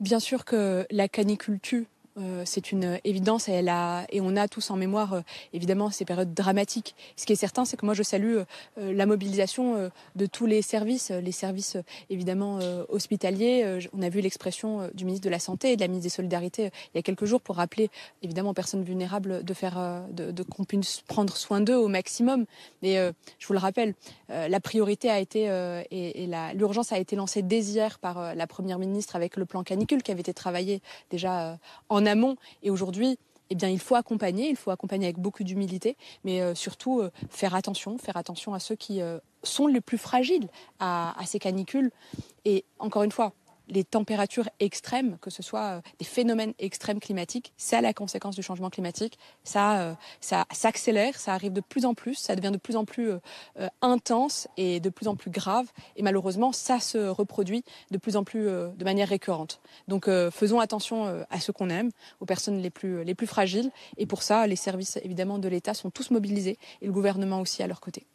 Bien sûr que la canicule euh, c'est une évidence et, elle a, et on a tous en mémoire euh, évidemment ces périodes dramatiques. Ce qui est certain, c'est que moi je salue euh, la mobilisation de tous les services, les services évidemment hospitaliers. On a vu l'expression du ministre de la Santé et de la ministre des Solidarités il y a quelques jours pour rappeler évidemment aux personnes vulnérables de faire, de, qu'on puisse prendre soin d'eux au maximum. Mais je vous le rappelle, la priorité a été et, et l'urgence a été lancée dès hier par la première ministre avec le plan canicule qui avait été travaillé déjà en en amont. Et aujourd'hui, eh bien, il faut accompagner, il faut accompagner avec beaucoup d'humilité, mais euh, surtout euh, faire attention, faire attention à ceux qui euh, sont les plus fragiles à, ces canicules. Et encore une fois, les températures extrêmes, que ce soit euh, des phénomènes extrêmes climatiques, c'est la conséquence du changement climatique. Ça, euh, ça s'accélère, ça arrive de plus en plus, ça devient de plus en plus euh, intense et de plus en plus grave. Et malheureusement, ça se reproduit de plus en plus de manière récurrente. Donc, faisons attention à ce qu'on aime, aux personnes les plus, les plus fragiles. Et pour ça, les services évidemment de l'État sont tous mobilisés et le gouvernement aussi à leur côté.